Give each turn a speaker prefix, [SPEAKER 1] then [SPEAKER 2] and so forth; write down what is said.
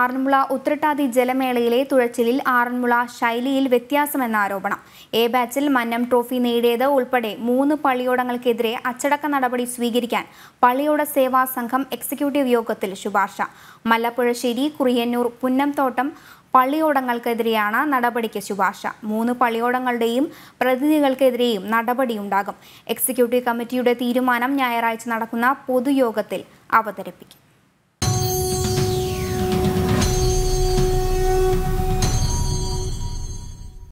[SPEAKER 1] ആറന്മുള ഉത്രട്ടാതി ജലമേളയിലെ തുഴച്ചിലിൽ ആറന്മുള ശൈലിയിൽ വ്യത്യാസമെന്ന ആരോപണം എ ബാച്ചിൽ മന്നം ട്രോഫി നേടിയത് ഉൾപ്പെടെ മൂന്ന് പള്ളിയോടങ്ങൾക്കെതിരെ അച്ചടക്ക നടപടി സ്വീകരിക്കാൻ പള്ളിയോട സേവാ സംഘം എക്സിക്യൂട്ടീവ് യോഗത്തിൽ ശുപാർശ മല്ലപ്പുഴശ്ശേരി കുറിയന്നൂർ പുന്നംതോട്ടം പള്ളിയോടങ്ങൾക്കെതിരെയാണ് നടപടിക്ക് ശുപാർശ മൂന്ന് പള്ളിയോടങ്ങളുടെയും പ്രതിനിധികൾക്കെതിരെയും നടപടിയുണ്ടാകും എക്സിക്യൂട്ടീവ് കമ്മിറ്റിയുടെ തീരുമാനം ഞായറാഴ്ച നടക്കുന്ന പൊതുയോഗത്തിൽ അവതരിപ്പിക്കും